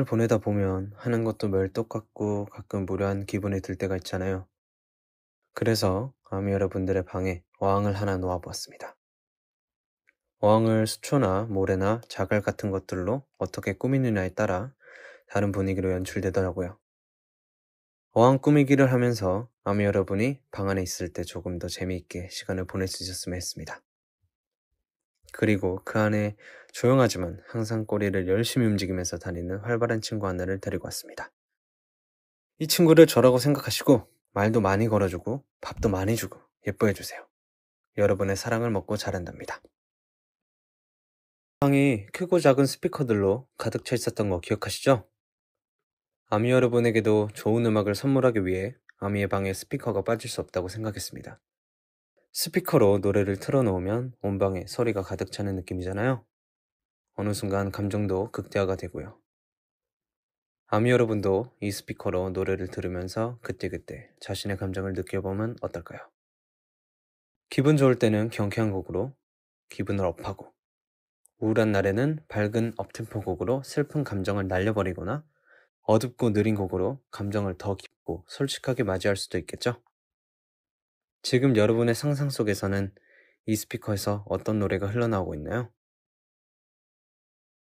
하루를 보내다 보면 하는 것도 멸똑 같고 가끔 무료한 기분이 들 때가 있잖아요. 그래서 아미 여러분들의 방에 어항을 하나 놓아보았습니다. 어항을 수초나 모래나 자갈 같은 것들로 어떻게 꾸미느냐에 따라 다른 분위기로 연출되더라고요. 어항 꾸미기를 하면서 아미 여러분이 방 안에 있을 때 조금 더 재미있게 시간을 보낼 수 있었으면 했습니다. 그리고 그 안에 조용하지만 항상 꼬리를 열심히 움직이면서 다니는 활발한 친구 하나를 데리고 왔습니다. 이 친구를 저라고 생각하시고 말도 많이 걸어주고 밥도 많이 주고 예뻐해 주세요. 여러분의 사랑을 먹고 자란답니다. 방이 크고 작은 스피커들로 가득 차 있었던 거 기억하시죠? 아미 여러분에게도 좋은 음악을 선물하기 위해 아미의 방에 스피커가 빠질 수 없다고 생각했습니다. 스피커로 노래를 틀어놓으면 온 방에 소리가 가득 차는 느낌이잖아요. 어느 순간 감정도 극대화가 되고요. 아미 여러분도 이 스피커로 노래를 들으면서 그때그때 자신의 감정을 느껴보면 어떨까요? 기분 좋을 때는 경쾌한 곡으로 기분을 업하고 우울한 날에는 밝은 업템포 곡으로 슬픈 감정을 날려버리거나 어둡고 느린 곡으로 감정을 더 깊고 솔직하게 맞이할 수도 있겠죠? 지금 여러분의 상상 속에서는 이 스피커에서 어떤 노래가 흘러나오고 있나요?